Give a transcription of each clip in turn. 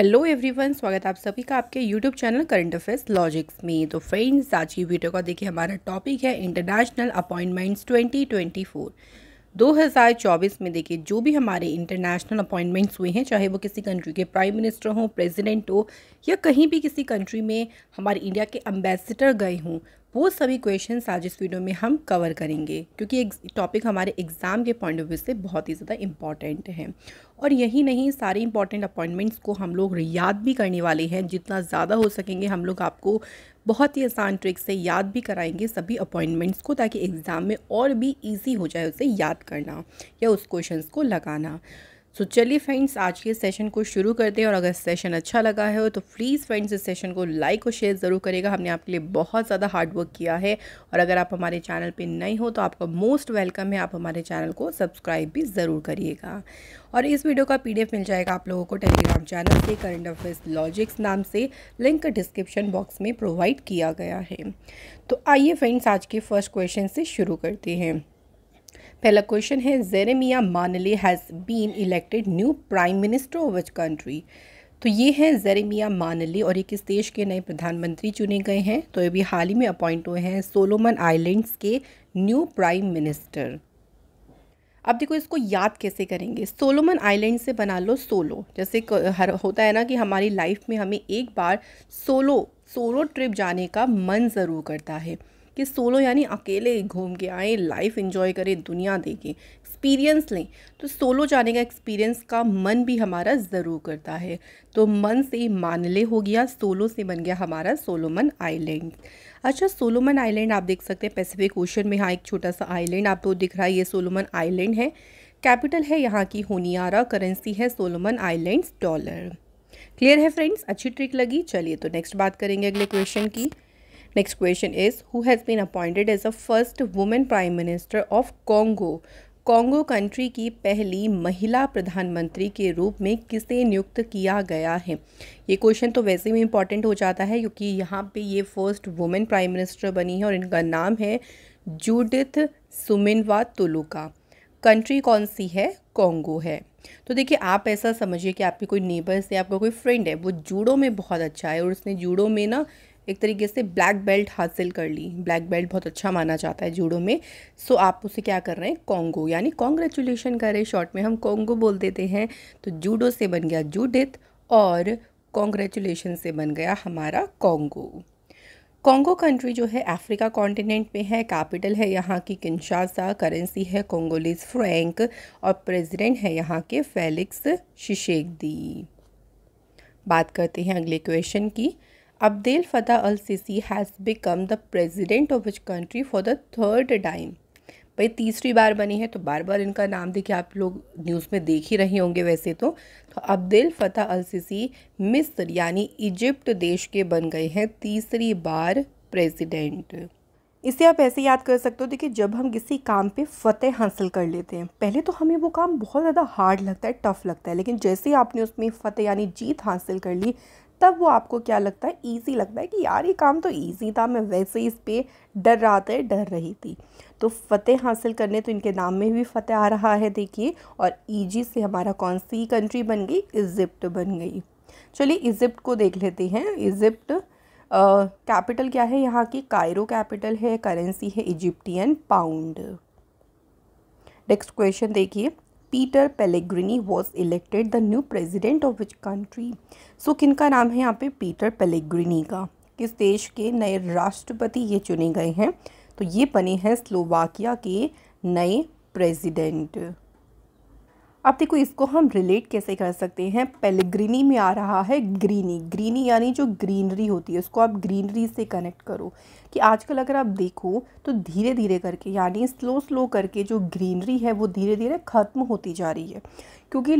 Hello everyone स्वागत आप सभी का आपके YouTube channel current affairs logics में तो फ्रेंड्स आज की वीडियो का देखिए हमारा टॉपिक है इंटरनेशनल अपॉइंटमेंट्स 2024 2024 में देखिए जो भी हमारे इंटरनेशनल अपॉइंटमेंट्स हुए हैं चाहे वो किसी कंट्री के प्राइम मिनिस्टर हों प्रेसिडेंट हो या कहीं भी किसी कंट्री में हमारे इंडिया के अम्बेसडर गए हों वो सभी क्वेश्चन आज इस वीडियो में हम कवर करेंगे क्योंकि एक टॉपिक हमारे एग्ज़ाम के पॉइंट ऑफ व्यू से बहुत ही ज़्यादा इम्पॉर्टेंट है और यही नहीं सारे इंपॉर्टेंट अपॉइंटमेंट्स को हम लोग याद भी करने वाले हैं जितना ज़्यादा हो सकेंगे हम लोग आपको बहुत ही आसान ट्रिक से याद भी कराएंगे सभी अपॉइंटमेंट्स को ताकि एग्ज़ाम में और भी ईजी हो जाए उसे याद करना या उस क्वेश्चन को लगाना सो so, चलिए फ्रेंड्स आज के सेशन को शुरू करते हैं और अगर सेशन अच्छा लगा है तो प्लीज़ फ्रेंड्स इस सेशन को लाइक और शेयर ज़रूर करेगा हमने आपके लिए बहुत ज़्यादा हार्डवर्क किया है और अगर आप हमारे चैनल पे नए हो तो आपका मोस्ट वेलकम है आप हमारे चैनल को सब्सक्राइब भी ज़रूर करिएगा और इस वीडियो का पी मिल जाएगा आप लोगों को टेलीग्राम चैनल से करंट अफेयर्स लॉजिक्स नाम से लिंक डिस्क्रिप्शन बॉक्स में प्रोवाइड किया गया है तो आइए फ्रेंड्स आज के फर्स्ट क्वेश्चन से शुरू करते हैं पहला क्वेश्चन है Jeremiah Manele has been elected new prime minister of which country तो ये हैं जेरेमिया मानले और ये किस देश के नए प्रधानमंत्री चुने गए हैं तो ये भी हाल ही में अपॉइंट हुए हैं सोलोमन आइलैंड्स के न्यू प्राइम मिनिस्टर अब देखो इसको याद कैसे करेंगे सोलोमन आइलैंड से बना लो सोलो जैसे हर होता है ना कि हमारी लाइफ में हमें एक बार सोलो सोलो ट्रिप जाने का मन ज़रूर करता है कि सोलो यानी अकेले घूम के आएँ लाइफ इंजॉय करें दुनिया देखें एक्सपीरियंस लें तो सोलो जाने का एक्सपीरियंस का मन भी हमारा ज़रूर करता है तो मन से मानले हो गया सोलो से बन गया हमारा सोलोमन आइलैंड अच्छा सोलोमन आइलैंड आप देख सकते हैं पैसिफिक ओशन में यहाँ एक छोटा सा आइलैंड आपको तो दिख रहा है ये सोलोमन आइलैंड है कैपिटल है यहाँ की होनियारा करेंसी है सोलोमन आइलैंड्स डॉलर क्लियर है फ्रेंड्स अच्छी ट्रिक लगी चलिए तो नेक्स्ट बात करेंगे अगले क्वेश्चन की next question is who has been appointed as a first women prime minister of Congo Congo country की पहली महिला प्रधानमंत्री के रूप में किसे नियुक्त किया गया है ये क्वेश्चन तो वैसे भी इम्पॉर्टेंट हो जाता है क्योंकि यहाँ पे ये फर्स्ट वुमेन प्राइम मिनिस्टर बनी है और इनका नाम है जूडिथ सुमिनवा तुलुका कंट्री कौन सी है कॉन्गो है तो देखिए आप ऐसा समझिए कि आपके कोई नेबर्स या आपका कोई फ्रेंड है वो जूडो में बहुत अच्छा है और उसने जूडो में ना एक तरीके से ब्लैक बेल्ट हासिल कर ली ब्लैक बेल्ट बहुत अच्छा माना जाता है जूडो में सो आप उसे क्या कर रहे हैं कॉन्गो यानी कॉन्ग्रेचुलेशन कर रहे शॉर्ट में हम कॉन्गो बोल देते हैं तो जूडो से बन गया जूडित और कॉन्ग्रेचुलेशन से बन गया हमारा कॉन्गो कॉन्गो कंट्री जो है अफ्रीका कॉन्टिनेंट में है कैपिटल है यहाँ की किन्शासा करेंसी है कॉन्गोलीज फ्रैंक और प्रेसिडेंट है यहाँ के फेलिक्स शिशेक दी बात करते हैं अगले क्वेश्चन की Abdel Fattah al-Sisi has become the president of his country for the third time. भाई तीसरी बार बनी है तो बार बार इनका नाम देखिए आप लोग न्यूज़ में देख ही रहे होंगे वैसे तो तो अब्देल फ़तह अल सिसी मिस्र यानी इजिप्ट देश के बन गए हैं तीसरी बार प्रेसिडेंट इसे आप ऐसे याद कर सकते हो देखिए जब हम किसी काम पे फतेह हासिल कर लेते हैं पहले तो हमें वो काम बहुत ज़्यादा हार्ड लगता है टफ़ लगता है लेकिन जैसे ही आपने उसमें फ़तेह यानी जीत हासिल कर ली तब वो आपको क्या लगता है ईजी लगता है कि यार ये काम तो ईजी था मैं वैसे ही इस पर डर रहा था डर रही थी तो फ़तेह हासिल करने तो इनके नाम में भी फ़तेह आ रहा है देखिए और ईजी से हमारा कौन सी कंट्री बन गई इजिप्ट बन गई चलिए इजिप्ट को देख लेते हैं इजिप्ट कैपिटल क्या है यहाँ की कायरो कैपिटल है करेंसी है इजिप्टियन पाउंड नेक्स्ट क्वेश्चन देखिए Peter Pellegrini was elected the new president of which country so किन का नाम है यहाँ पे पीटर पेलेग्रिनी का किस देश के नए राष्ट्रपति ये चुने गए हैं तो ये बने हैं स्लोवाकिया के नए प्रेजिडेंट अब देखो इसको हम रिलेट कैसे कर सकते हैं पहले ग्रीनी में आ रहा है ग्रीनी ग्रीनी यानी जो ग्रीनरी होती है उसको आप ग्रीनरी से कनेक्ट करो कि आजकल अगर आप देखो तो धीरे धीरे करके यानी स्लो स्लो करके जो ग्रीनरी है वो धीरे धीरे ख़त्म होती जा रही है क्योंकि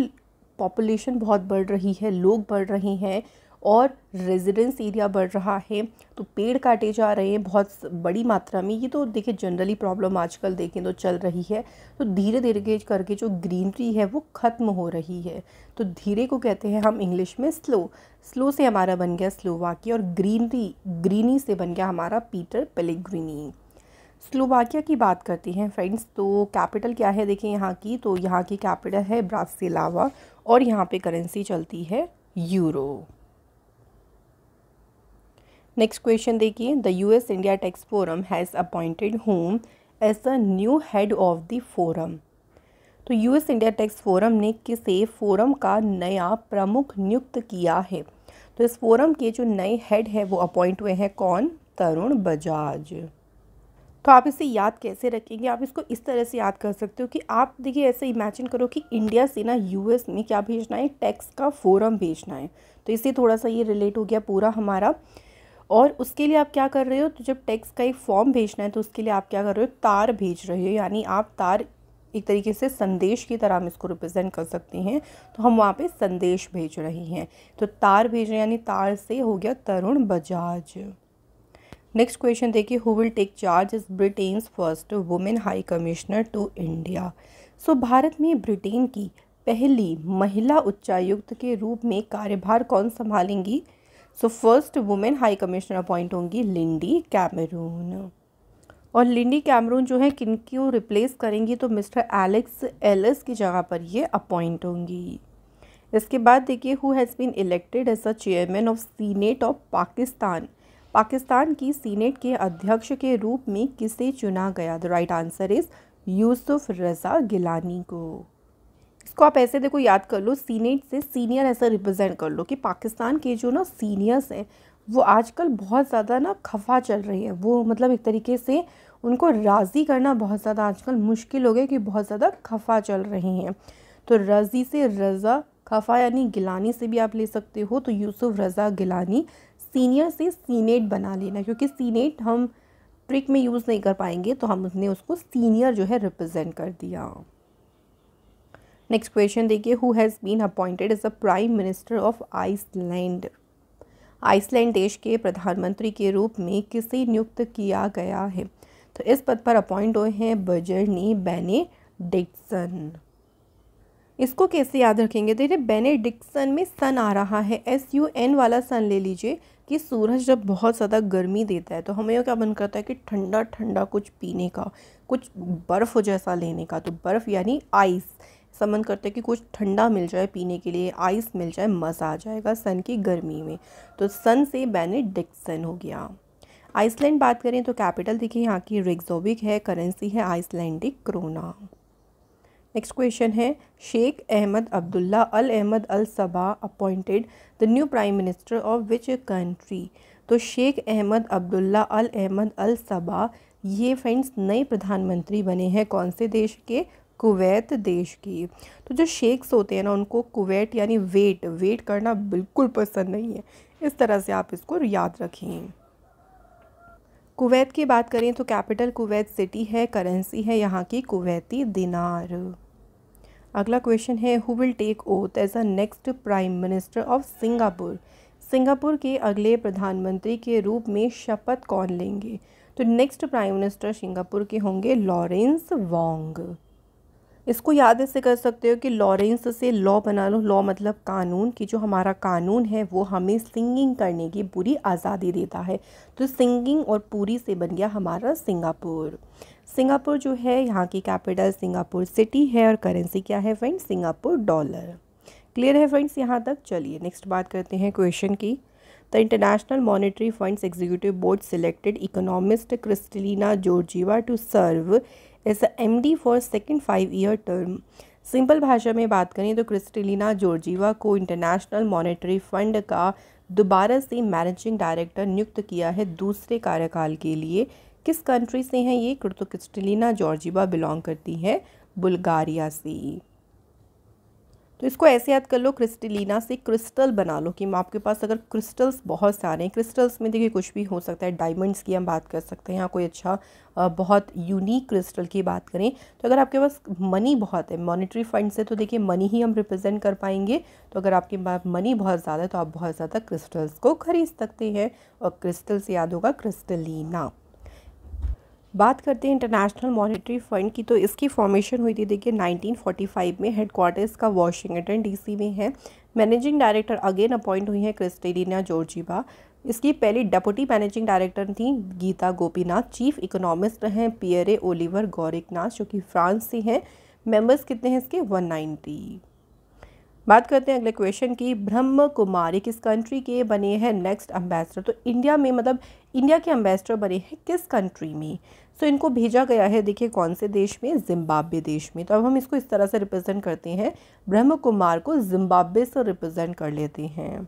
पॉपुलेशन बहुत बढ़ रही है लोग बढ़ रहे हैं और रेजिडेंस एरिया बढ़ रहा है तो पेड़ काटे जा रहे हैं बहुत बड़ी मात्रा में ये तो देखिए जनरली प्रॉब्लम आजकल देखें तो चल रही है तो धीरे धीरे करके जो ग्रीनरी है वो ख़त्म हो रही है तो धीरे को कहते हैं हम इंग्लिश में स्लो स्लो से हमारा बन गया स्लोवाकिया और ग्रीनरी ग्रीनी से बन गया हमारा पीटर पेलेग्रीनी स्लोवाकिया की बात करते हैं फ्रेंड्स तो कैपिटल क्या है देखें यहाँ की तो यहाँ की कैपिटल है ब्रासिलावा और यहाँ पे करेंसी चलती है यूरो नेक्स्ट क्वेश्चन देखिए the U S India tax forum has appointed whom as the new head of the forum so U S India tax forum ने किसे फोरम का नया प्रमुख नियुक्त किया है तो इस फोरम के जो नए हेड है वो अपॉइंट हुए हैं कौन तरुण बजाज तो आप इसे याद कैसे रखेंगे आप इसको इस तरह से याद कर सकते हो कि आप देखिए ऐसे इमेजिन करो कि इंडिया से ना यूएस में क्या भेजना है टैक्स का फोरम भेजना है तो इससे थोड़ा सा ये रिलेट हो गया पूरा हमारा और उसके लिए आप क्या कर रहे हो तो जब टैक्स का एक फॉर्म भेजना है तो उसके लिए आप क्या कर रहे हो तार भेज रहे हो यानी आप तार एक तरीके से संदेश की तरह हम इसको रिप्रेजेंट कर सकते हैं तो हम वहाँ पे संदेश भेज रहे हैं तो तार भेज रहे हैं यानी तार से हो गया तरुण बजाज नेक्स्ट क्वेश्चन देखिए who will take charge as Britain's first women high commissioner to India so Bharat में ब्रिटेन की पहली महिला उच्चायुक्त के रूप में कार्यभार कौन संभालेंगी so first women high commissioner appoint होंगी लिंडी कैमरून और लिंडी कैमरून जो है किन को रिप्लेस करेंगी तो मिस्टर एलेक्स एलस की जगह पर ये अपॉइंट होंगी इसके बाद देखिए who has been elected as a chairman of senate of Pakistan Pakistan की सीनेट के अध्यक्ष के रूप में किसे चुना गया the right answer is Yusuf Raza Gilani को इसको आप ऐसे देखो याद कर लो सीनेट से सीनियर ऐसा रिप्रेजेंट कर लो कि पाकिस्तान के जो ना सीनियर्स हैं वो आजकल बहुत ज़्यादा ना खफा चल रही है वो मतलब एक तरीके से उनको राज़ी करना बहुत ज़्यादा आजकल मुश्किल हो गया कि बहुत ज़्यादा खफा चल रहे हैं तो रज़ी से रज़ा खफा यानी गिलानी से भी आप ले सकते हो तो यूसुफ रज़ा गिलानी सीनियर से सीनेट बना लेना क्योंकि सीनेट हम ट्रिक में यूज़ नहीं कर पाएंगे तो हमने उसको सीनियर जो है रिप्रेजेंट कर दिया नेक्स्ट क्वेश्चन देखिए who has been appointed as a prime minister of Iceland Iceland देश के प्रधानमंत्री के रूप में किसे नियुक्त किया गया है तो इस पद पर अपॉइंट हुए हैं बजरनी बेने डिक्सन इसको कैसे याद रखेंगे देखिए बेने डिक्सन में सन आ रहा है एस यू एन वाला सन ले लीजिए कि सूरज जब बहुत ज़्यादा गर्मी देता है तो हमें क्या मन करता है कि ठंडा ठंडा कुछ पीने का कुछ बर्फ़ जैसा लेने का तो बर्फ़ यानी आइस समन करते हैं कि कुछ ठंडा मिल जाए पीने के लिए आइस मिल जाए मज़ा आ जाएगा सन की गर्मी में तो सन से बेनेडिक्सन हो गया आइसलैंड बात करें तो कैपिटल देखिए यहाँ की रिग्जोविक है करेंसी है आइसलैंडिक क्रोना नेक्स्ट क्वेश्चन है Sheikh Ahmad Abdullah Al Ahmad Al Sabah appointed the new prime minister of which country तो Sheikh Ahmad Abdullah Al Ahmad Al सबा ये फ्रेंड्स नए प्रधानमंत्री बने हैं कौन से देश के कुवैत देश की तो जो शेक्स होते हैं ना उनको कुवैत यानी वेट वेट करना बिल्कुल पसंद नहीं है इस तरह से आप इसको याद रखें कुवैत की बात करें तो कैपिटल कुवैत सिटी है करेंसी है यहाँ की कुवैती दिनार अगला क्वेश्चन है who will take oath as a next prime minister of Singapore Singapore के अगले प्रधानमंत्री के रूप में शपथ कौन लेंगे तो नेक्स्ट प्राइम मिनिस्टर सिंगापुर के होंगे लॉरेंस वोंग इसको याद ऐसे कर सकते हो कि लॉरेंस से लॉ बना लो लॉ मतलब कानून कि जो हमारा कानून है वो हमें सिंगिंग करने की पूरी आज़ादी देता है तो सिंगिंग और पूरी से बन गया हमारा सिंगापुर सिंगापुर जो है यहाँ की कैपिटल सिंगापुर सिटी है और करेंसी क्या है फ्रेंड्स सिंगापुर डॉलर क्लियर है फ्रेंड्स यहाँ तक चलिए नेक्स्ट बात करते हैं क्वेश्चन की the International Monetary Fund's executive board selected economist Kristalina Georgieva to serve as M D for second five year term simple भाषा में बात करें तो क्रिस्टेलिना जॉर्जीवा को इंटरनेशनल मॉनेटरी फंड का दोबारा से मैनेजिंग डायरेक्टर नियुक्त किया है दूसरे कार्यकाल के लिए किस कंट्री से हैं ये तो क्रिस्टलिना जॉर्जिवा बिलोंग करती हैं बुल्गारिया से तो इसको ऐसे याद कर लो क्रिस्टलिना से क्रिस्टल बना लो कि आपके पास अगर क्रिस्टल्स बहुत सारे हैं क्रिस्टल्स में देखिए कुछ भी हो सकता है डायमंड्स की हम बात कर सकते हैं यहाँ कोई अच्छा बहुत यूनिक क्रिस्टल की बात करें तो अगर आपके पास मनी बहुत है मॉनिटरी फंड से तो देखिए मनी ही हम रिप्रेजेंट कर पाएंगे तो अगर आपके पास मनी बहुत ज़्यादा है तो आप बहुत ज़्यादा क्रिस्टल्स को खरीद सकते हैं और क्रिस्टल से याद होगा क्रिस्टलीना बात करते हैं इंटरनेशनल मॉनेटरी फंड की तो इसकी फॉर्मेशन हुई थी देखिए 1945 में हेडक्वार्टर्स का वॉशिंगटन डीसी में है मैनेजिंग डायरेक्टर अगेन अपॉइंट हुई हैं क्रिस्टेलिना जॉर्जीबा इसकी पहली डेपुटी मैनेजिंग डायरेक्टर थी गीता गोपीनाथ चीफ इकोनॉमिस्ट हैं पियरे ओलिवर गौरिकनाथ जो कि फ्रांस से हैं मेंबर्स कितने हैं इसके वन बात करते हैं अगले क्वेश्चन की ब्रह्म कुमारी किस कंट्री के बने हैं नेक्स्ट एम्बेसडर तो इंडिया में मतलब इंडिया के एम्बेसडर बने हैं किस कंट्री में सो so, इनको भेजा गया है देखिए कौन से देश में जिम्बाब्वे देश में तो अब हम इसको इस तरह से रिप्रेजेंट करते हैं ब्रह्म कुमार को जिम्बाब्वे से रिप्रेजेंट कर लेते हैं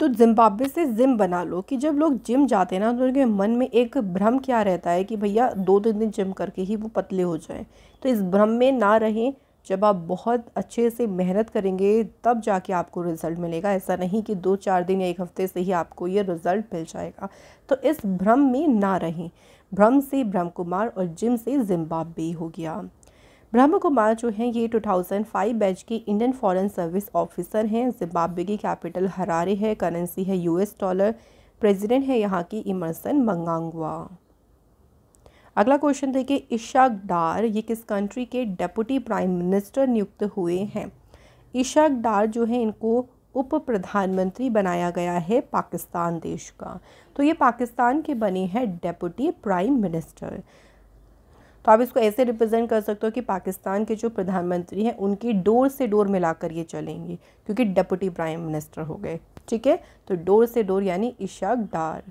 तो जिम्बाब्वे से जिम बना लो कि जब लोग जिम जाते हैं ना तो उनके मन में एक भ्रम क्या रहता है कि भैया दो तीन दिन जिम करके ही वो पतले हो जाए तो इस भ्रम में ना रहें जब आप बहुत अच्छे से मेहनत करेंगे तब जाके आपको रिज़ल्ट मिलेगा ऐसा नहीं कि दो चार दिन या एक हफ्ते से ही आपको ये रिज़ल्ट मिल जाएगा तो इस भ्रम में ना रहें भ्रम से ब्रह्म कुमार और जिम से जिम्बाब्वे हो गया ब्रह्म कुमार जो हैं ये 2005 बैच के इंडियन फॉरेन सर्विस ऑफिसर हैं जिम्बाब्वे की कैपिटल हरारे है करेंसी है यूएस डॉलर प्रेसिडेंट है यहाँ की इमरसन मंगांगवा अगला क्वेश्चन देखिए इशाक डार ये किस कंट्री के डेपुटी प्राइम मिनिस्टर नियुक्त हुए हैं इशाक डार जो है इनको उप प्रधानमंत्री बनाया गया है पाकिस्तान देश का तो ये पाकिस्तान के बने हैं डेपुटी प्राइम मिनिस्टर तो आप इसको ऐसे रिप्रेजेंट कर सकते हो कि पाकिस्तान के जो प्रधानमंत्री हैं उनकी डोर से डोर मिलाकर ये चलेंगे क्योंकि डेपुटी प्राइम मिनिस्टर हो गए ठीक है तो डोर से डोर यानी इशक डार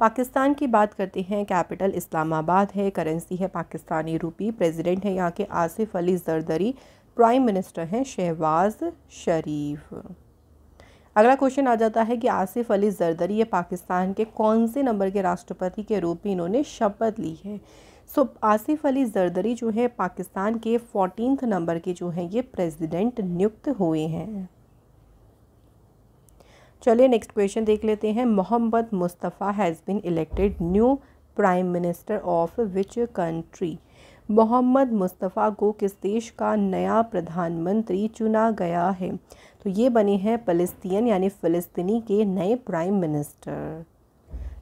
पाकिस्तान की बात करते हैं कैपिटल इस्लामाबाद है करेंसी है पाकिस्तानी रूपी प्रेसिडेंट है यहाँ के आसिफ अली जरदरी प्राइम मिनिस्टर हैं शहबाज शरीफ अगला क्वेश्चन आ जाता है कि आसिफ अली जरदरी ये पाकिस्तान के कौन से नंबर के राष्ट्रपति के रूप में इन्होंने शपथ ली है सो so, आसिफ अली जरदरी जो है पाकिस्तान के फोर्टीन नंबर के जो हैं ये प्रेसिडेंट नियुक्त हुए हैं चलिए नेक्स्ट क्वेश्चन देख लेते हैं Mohammad Mustafa has been elected new prime minister of which country Mohammad Mustafa को किस देश का नया प्रधानमंत्री चुना गया है तो ये बने हैं फलस्तीन यानी फ़लस्तनी के नए प्राइम मिनिस्टर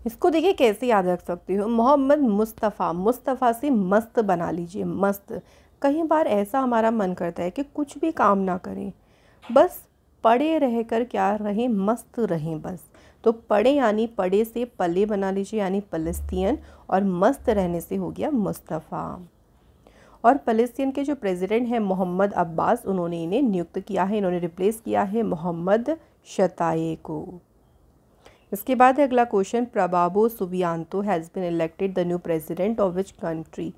इसको देखिए कैसे याद रख सकती हो मोहम्मद मुस्तफ़ा मुस्तफ़ा से मस्त बना लीजिए मस्त कई बार ऐसा हमारा मन करता है कि कुछ भी काम ना करें बस पड़े रह कर क्या रहें मस्त रहें बस तो पड़े यानी पड़े से पले बना लीजिए यानी पलस्तियन और मस्त रहने से हो गया मुस्तफ़ा और फलस्तीन के जो प्रेसिडेंट हैं मोहम्मद अब्बास उन्होंने इन्हें नियुक्त किया है इन्होंने रिप्लेस किया है मोहम्मद शताए को इसके बाद अगला question Prabowo Subianto has been elected the new president of which country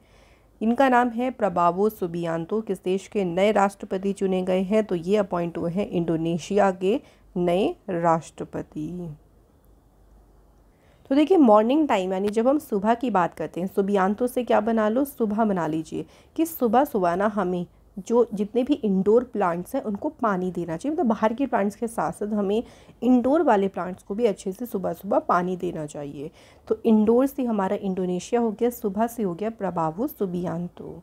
इनका नाम है प्रभावो सुबियांतो किस देश के नए राष्ट्रपति चुने गए हैं तो ये अपॉइंट हुए हैं इंडोनेशिया के नए राष्ट्रपति तो देखिए मॉर्निंग टाइम यानी जब हम सुबह की बात करते हैं सुबियांतो से क्या बना लो सुबह बना लीजिए कि सुबह सुबह ना हमें जो जितने भी इंडोर प्लांट्स हैं उनको पानी देना चाहिए मतलब तो बाहर के प्लांट्स के साथ साथ हमें इंडोर वाले प्लांट्स को भी अच्छे से सुबह सुबह पानी देना चाहिए तो इंडोर से हमारा इंडोनेशिया हो गया सुबह से हो गया प्रभावो सुबियांतो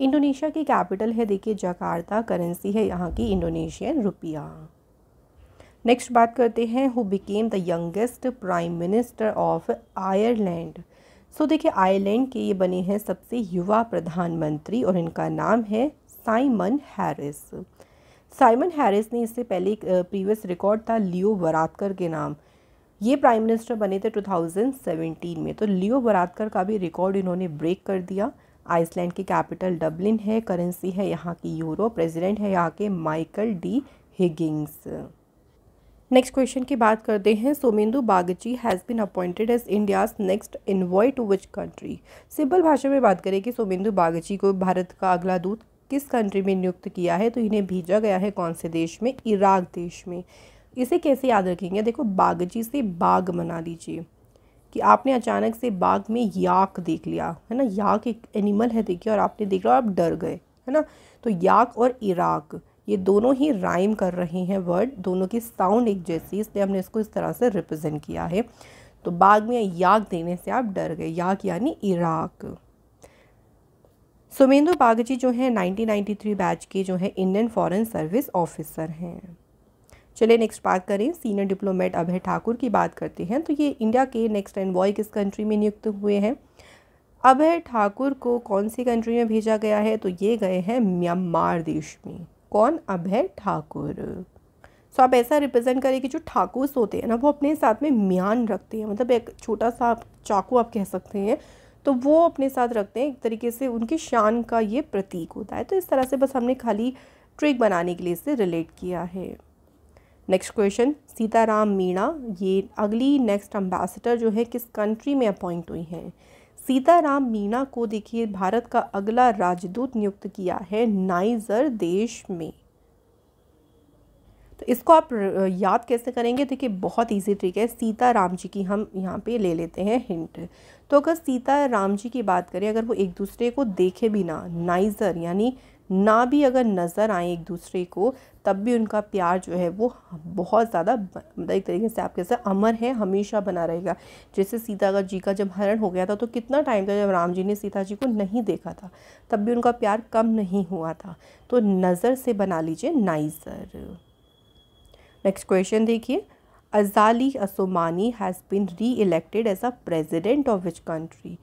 इंडोनेशिया की कैपिटल है देखिए जकार्ता करेंसी है यहाँ की इंडोनेशियन रुपया नेक्स्ट बात करते हैं who became the youngest prime minister of Ireland so देखिए आयरलैंड के ये बने हैं सबसे युवा प्रधानमंत्री और इनका नाम है साइमन हैरिस साइमन हैरिस ने इससे पहले एक प्रीवियस रिकॉर्ड था लियो बरातकर के नाम ये प्राइम मिनिस्टर बने थे 2017 में तो लियो बरातकर का भी रिकॉर्ड इन्होंने ब्रेक कर दिया आइसलैंड की कैपिटल डबलिन है करेंसी है यहाँ की यूरो प्रेसिडेंट है यहाँ के Michael D Higgins next question की बात करते हैं Somendu Bagchi has been appointed as India's next envoy to which country simple भाषा में बात करें कि सोमेंदु बागची को भारत का अगला दूत किस कंट्री में नियुक्त किया है तो इन्हें भेजा गया है कौन से देश में इराक देश में इसे कैसे याद रखेंगे देखो बागची से बाग बना लीजिए कि आपने अचानक से बाग में याक देख लिया है ना याक एक एनिमल है देखिए और आपने देख लिया आप डर गए है ना तो याक और इराक ये दोनों ही राइम कर रहे हैं वर्ड दोनों की साउंड एक जैसी इसलिए हमने इसको इस तरह से रिप्रेजेंट किया है तो बाग में याक देने से आप डर गए याक यानी इराक सुमेंदु बागची जो है 1993 बैच के जो है इंडियन फॉरेन सर्विस ऑफिसर हैं चलिए नेक्स्ट बात करें सीनियर डिप्लोमेट अभय ठाकुर की बात करते हैं तो ये इंडिया के नेक्स्ट एनवॉय किस कंट्री में नियुक्त हुए हैं अभय ठाकुर को कौन सी कंट्री में भेजा गया है तो ये गए हैं म्यांमार देश में कौन अभय ठाकुर सो तो so, आप ऐसा रिप्रेजेंट करें कि जो ठाकुर होते हैं ना वो अपने साथ में म्यान रखते हैं मतलब एक छोटा सा चाकू आप कह सकते हैं तो वो अपने साथ रखते हैं एक तरीके से उनकी शान का ये प्रतीक होता है तो इस तरह से बस हमने खाली ट्रिक बनाने के लिए इसे रिलेट किया है नेक्स्ट क्वेश्चन सीताराम मीणा ये अगली नेक्स्ट अम्बेसडर जो है किस कंट्री में अपॉइंट हुई हैं सीताराम मीणा को देखिए भारत का अगला राजदूत नियुक्त किया है नाइजर देश में तो इसको आप याद कैसे करेंगे देखिए बहुत ईजी ट्रिक है सीता राम जी की हम यहाँ पे ले लेते हैं हिंट तो अगर सीता राम जी की बात करें अगर वो एक दूसरे को देखे भी ना नाइज़र यानी ना भी अगर नज़र आए एक दूसरे को तब भी उनका प्यार जो है वो बहुत ज़्यादा मतलब एक तरीके से आपके साथ अमर है हमेशा बना रहेगा जैसे सीता का जी का जब हरण हो गया था तो कितना टाइम था जब राम जी ने सीता जी को नहीं देखा था तब भी उनका प्यार कम नहीं हुआ था तो नज़र से बना लीजिए नाइज़र नेक्स्ट क्वेश्चन देखिए अजाली असोमानी has been re elected as a president of which country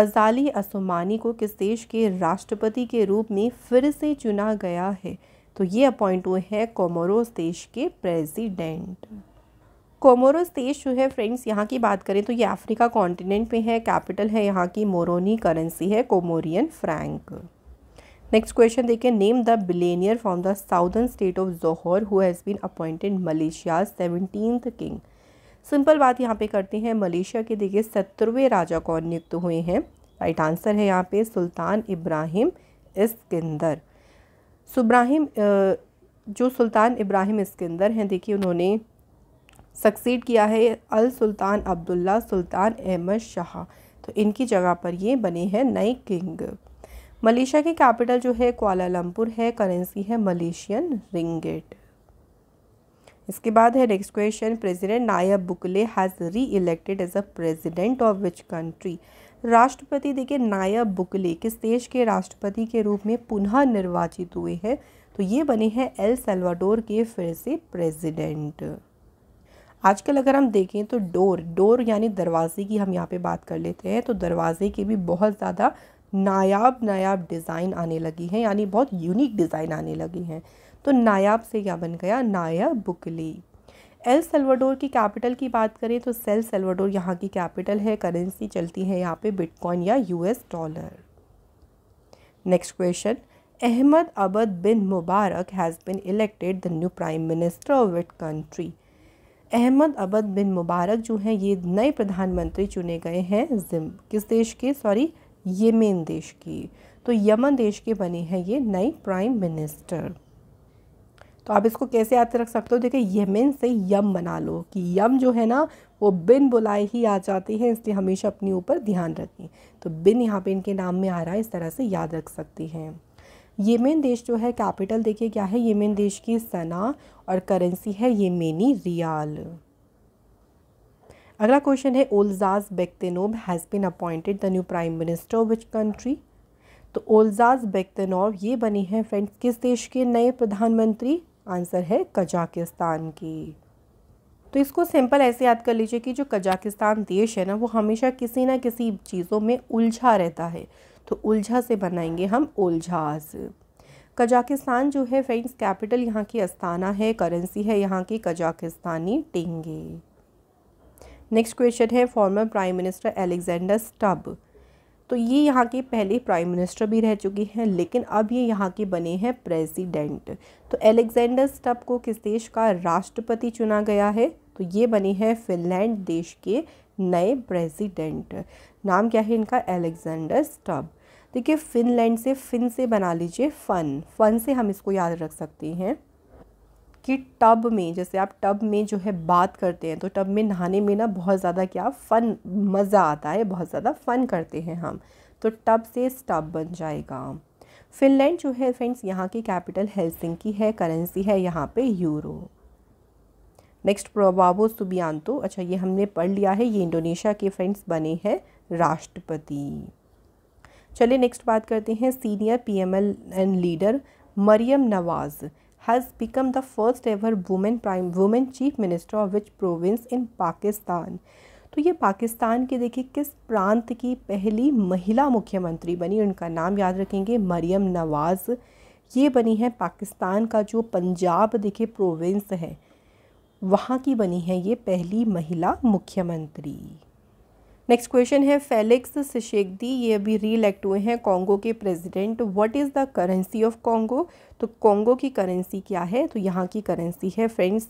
Azali Assoumani को किस देश के राष्ट्रपति के रूप में फिर से चुना गया है तो ये अपॉइंट हुए हैं कोमोरोस देश के प्रेसिडेंट कोमोरोस देश जो है फ्रेंड्स यहाँ की बात करें तो ये अफ्रीका कॉन्टिनेंट पे है कैपिटल है यहाँ की मोरोनी करेंसी है कोमोरियन फ्रैंक नेक्स्ट क्वेश्चन देखिए name the billionaire from the southern state of Johor who has been appointed Malaysia seventeenth king simple बात यहाँ पे करते हैं मलेशिया के देखिए सत्तरवें राजा कौन नियुक्त हुए हैं राइट आंसर है यहाँ पे सुल्तान इब्राहिम इसकिंदर सुब्राहिम जो सुल्तान इब्राहिम इस्किंदर हैं देखिए उन्होंने सक्सीड किया है अल सुल्तान अब्दुल्ला सुल्तान अहमद शाह तो इनकी जगह पर ये बने हैं नए किंग मलेशिया की कैपिटल जो है क्वालालंपुर है करेंसी है मलेशियन रिंगेट इसके बाद है next question president Nayib Bukele has re elected as a president of which country राष्ट्रपति देखिए नायब बुकले किस देश के राष्ट्रपति के रूप में पुनः निर्वाचित हुए हैं तो ये बने हैं एल सेल्वाडोर के फिर से प्रेसिडेंट आजकल अगर हम देखें तो डोर डोर यानी दरवाजे की हम यहाँ पे बात कर लेते हैं तो दरवाजे के भी बहुत ज़्यादा नायाब नायाब डिज़ाइन आने लगी हैं यानी बहुत यूनिक डिज़ाइन आने लगी हैं तो नायाब से क्या बन गया नायाब बुकली एल सेल्वाडोर की कैपिटल की बात करें तो सेल सेल्वाडोर यहाँ की कैपिटल है करेंसी चलती है यहाँ पे बिटकॉइन या US dollar next question Ahmad Awad bin Mubarak has been elected the new prime minister of it country Ahmad Awad bin Mubarak जो हैं ये नए प्रधानमंत्री चुने गए हैं जिम किस देश के सॉरी यमेन देश की तो यमन देश के बने हैं ये नए प्राइम मिनिस्टर तो आप इसको कैसे याद रख सकते हो देखिए यमेन से यम बना लो कि यम जो है ना वो बिन बुलाए ही आ जाते हैं इसलिए हमेशा अपने ऊपर ध्यान रखें तो बिन यहाँ पे इनके नाम में आ रहा है इस तरह से याद रख सकती हैं यमेन देश जो है कैपिटल देखिए क्या है यमेन देश की सना और करेंसी है येमेनी रियाल अगला क्वेश्चन है Olzhas Bektenov has been appointed the new prime minister of which country तो ओल्जाज बेक्तेनोब ये बनी है फ्रेंड्स किस देश के नए प्रधानमंत्री आंसर है कजाकिस्तान की तो इसको सिंपल ऐसे याद कर लीजिए कि जो कजाकिस्तान देश है ना वो हमेशा किसी ना किसी चीज़ों में उलझा रहता है तो उलझा से बनाएंगे हम ओल्झाज कजाकिस्तान जो है फ्रेंड्स कैपिटल यहाँ की अस्ताना है करेंसी है यहाँ की कजाकिस्तानी टेंगे नेक्स्ट क्वेश्चन है former prime minister Alexander Stubb तो ये यहाँ के पहले प्राइम मिनिस्टर भी रह चुके हैं लेकिन अब ये यहाँ के बने हैं प्रेसिडेंट तो एलेक्जेंडर स्टब को किस देश का राष्ट्रपति चुना गया है तो ये बने हैं फिनलैंड देश के नए प्रेसिडेंट नाम क्या है इनका एलेक्जेंडर स्टब देखिए फिनलैंड से फिन से बना लीजिए फ़न फ़न से हम इसको याद रख सकते हैं कि टब में जैसे आप टब में जो है बात करते हैं तो टब में नहाने में ना बहुत ज़्यादा क्या फ़न मज़ा आता है बहुत ज़्यादा फ़न करते हैं हम तो टब से स्टब बन जाएगा फिनलैंड जो है फ्रेंड्स यहाँ की कैपिटल हेलसिंकी है करेंसी है यहाँ पे यूरो नेक्स्ट प्रोबाबो सुबियांतो अच्छा ये हमने पढ़ लिया है ये इंडोनेशिया के फ्रेंड्स बने हैं राष्ट्रपति चलिए नेक्स्ट बात करते हैं senior PML N leader Maryam Nawaz has become the first ever women prime women chief minister of which province in Pakistan तो ये पाकिस्तान के देखिए किस प्रांत की पहली महिला मुख्यमंत्री बनी उनका नाम याद रखेंगे मरियम नवाज़ ये बनी है पाकिस्तान का जो पंजाब देखिए प्रोविंस है वहाँ की बनी है ये पहली महिला मुख्यमंत्री नेक्स्ट क्वेश्चन है फेलिक्स सिशेगदी ये अभी री हुए हैं कॉन्गो के president what is the currency of Congo तो कॉन्गो की करेंसी क्या है तो यहाँ की करेंसी है फ्रेंड्स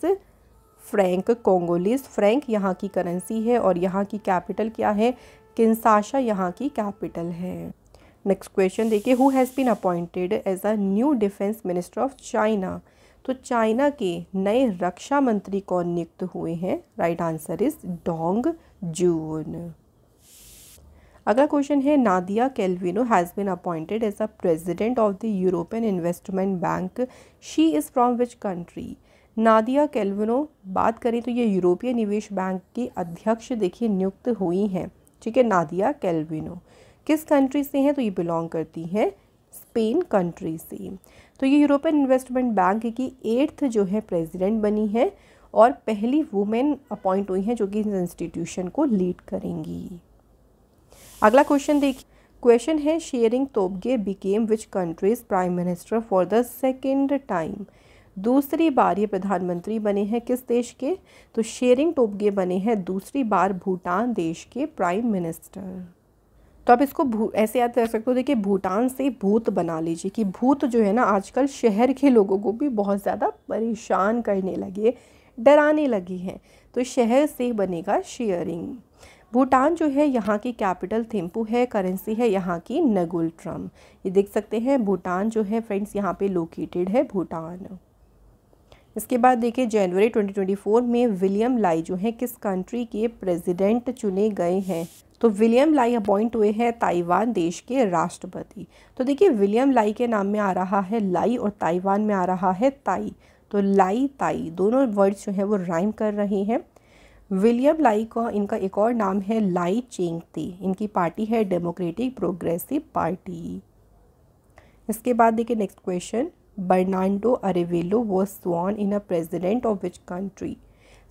फ्रैंक कॉन्गोलिस फ्रैंक यहाँ की करेंसी है और यहाँ की कैपिटल क्या है किन्साशा यहाँ की कैपिटल है नेक्स्ट क्वेश्चन देखिए who has been appointed as a new defence minister of China तो चाइना के नए रक्षा मंत्री कौन नियुक्त हुए हैं right answer is Dong Jun अगला क्वेश्चन है Nadia Calvino has been appointed as a president of the European Investment Bank she is from which country Nadia Calvino बात करें तो ये यूरोपीय निवेश बैंक की अध्यक्ष देखिए नियुक्त हुई हैं ठीक है नादिया कैलविनो किस कंट्री से हैं तो ये बिलोंग करती हैं स्पेन कंट्री से तो ये यूरोपियन इन्वेस्टमेंट बैंक की एट्थ जो है प्रेसिडेंट बनी है और पहली वुमेन अपॉइंट हुई हैं जो कि इस इंस्टीट्यूशन को लीड करेंगी अगला क्वेश्चन देखिए क्वेश्चन है Tshering Tobgay became which country's prime minister for the second time दूसरी बार ये प्रधानमंत्री बने हैं किस देश के तो शेयरिंग टोबगे बने हैं दूसरी बार भूटान देश के प्राइम मिनिस्टर तो आप इसको भू ऐसे याद कर सकते हो देखिए भूटान से भूत बना लीजिए कि भूत जो है ना आजकल शहर के लोगों को भी बहुत ज़्यादा परेशान करने लगे डराने लगी हैं तो शहर से बनेगा शेयरिंग भूटान जो है यहाँ की कैपिटल थिम्पू है करेंसी है यहाँ की नगुल ट्रम ये देख सकते हैं भूटान जो है फ्रेंड्स यहाँ पे लोकेटेड है भूटान इसके बाद देखिए जनवरी 2024 में विलियम लाई जो है किस कंट्री के प्रेसिडेंट चुने गए हैं तो विलियम लाई अपॉइंट हुए हैं ताइवान देश के राष्ट्रपति तो देखिए विलियम लाई के नाम में आ रहा है लाई और ताइवान में आ रहा है ताई तो लाई ताई दोनों वर्ड्स जो हैं वो राइम कर रहे हैं विलियम लाई का इनका एक और नाम है लाई चेंगती इनकी पार्टी है डेमोक्रेटिक प्रोग्रेसिव पार्टी इसके बाद देखिए next question Bernardo Arevalo was sworn in a president of which country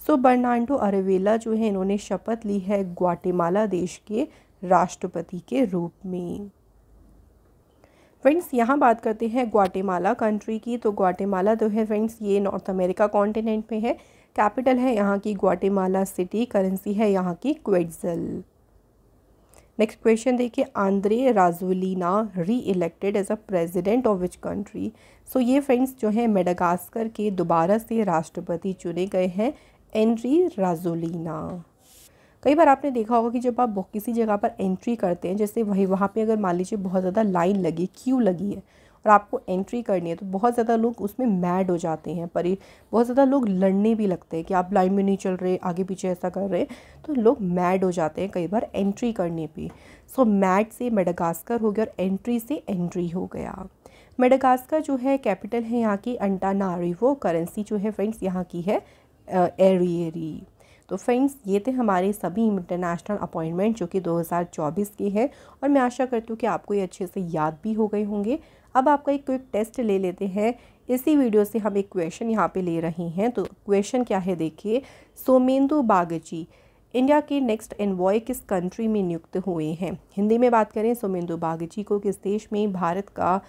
so Bernardo Arevalo जो है इन्होंने शपथ ली है ग्वाटेमाला देश के राष्ट्रपति के रूप में फ्रेंड्स यहाँ बात करते हैं ग्वाटेमाला कंट्री की तो ग्वाटेमाला जो है फ्रेंड्स ये नॉर्थ अमेरिका कॉन्टिनेंट में है कैपिटल है यहाँ की ग्वाटेमाला सिटी करेंसी है यहाँ की क्वेटजल नेक्स्ट क्वेश्चन देखिए Andry Rajoelina re elected as a president of which country so ये फ्रेंड्स जो है मेडागास्कर के दोबारा से राष्ट्रपति चुने गए हैं एनरी राजुलिना कई बार आपने देखा होगा कि जब आप किसी जगह पर एंट्री करते हैं जैसे वही वहाँ पे अगर मान लीजिए बहुत ज़्यादा लाइन लगी क्यू लगी है और आपको एंट्री करनी है तो बहुत ज़्यादा लोग उसमें मैड हो जाते हैं पर बहुत ज़्यादा लोग लड़ने भी लगते हैं कि आप लाइन में नहीं चल रहे आगे पीछे ऐसा कर रहे तो लोग मैड हो जाते हैं कई बार एंट्री करने पर सो मैड से मेडागास्कर हो गया और एंट्री से एंट्री हो गया मेडागास्कर जो है कैपिटल है यहाँ की अंटानारिवो करेंसी जो है फ्रेंड्स यहाँ की है एरिएरी तो फ्रेंड्स ये थे हमारे सभी इंटरनेशनल अपॉइंटमेंट जो कि 2024 के हैं और मैं आशा करती हूँ कि आपको ये अच्छे से याद भी हो गए होंगे अब आपका एक क्विक टेस्ट ले लेते हैं इसी वीडियो से हम एक क्वेश्चन यहाँ पे ले रहे हैं तो क्वेश्चन क्या है देखिए सोमेंदु बागची इंडिया के नेक्स्ट एनवॉय किस कंट्री में नियुक्त हुए हैं हिंदी में बात करें सोमेंदु बागची को किस देश में भारत का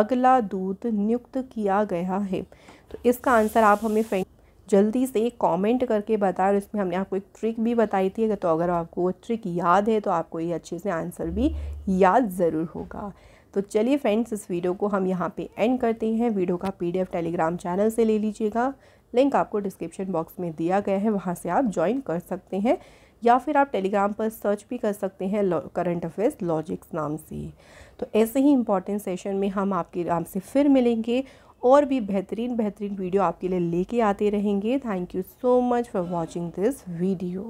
अगला दूत नियुक्त किया गया है तो इसका आंसर आप हमें फ्रेंड जल्दी से कमेंट करके बताएं और इसमें हमने आपको एक ट्रिक भी बताई थी तो अगर आपको वो ट्रिक याद है तो आपको ये अच्छे से आंसर भी याद ज़रूर होगा तो चलिए फ्रेंड्स इस वीडियो को हम यहाँ पे एंड करते हैं वीडियो का पीडीएफ टेलीग्राम चैनल से ले लीजिएगा लिंक आपको डिस्क्रिप्शन बॉक्स में दिया गया है वहाँ से आप ज्वाइन कर सकते हैं या फिर आप टेलीग्राम पर सर्च भी कर सकते हैं करंट अफेयर्स लॉजिक्स नाम से तो ऐसे ही इंपॉर्टेंट सेशन में हम आपके नाम से फिर मिलेंगे और भी बेहतरीन बेहतरीन वीडियो आपके लिए लेके आते रहेंगे thank you so much for watching this video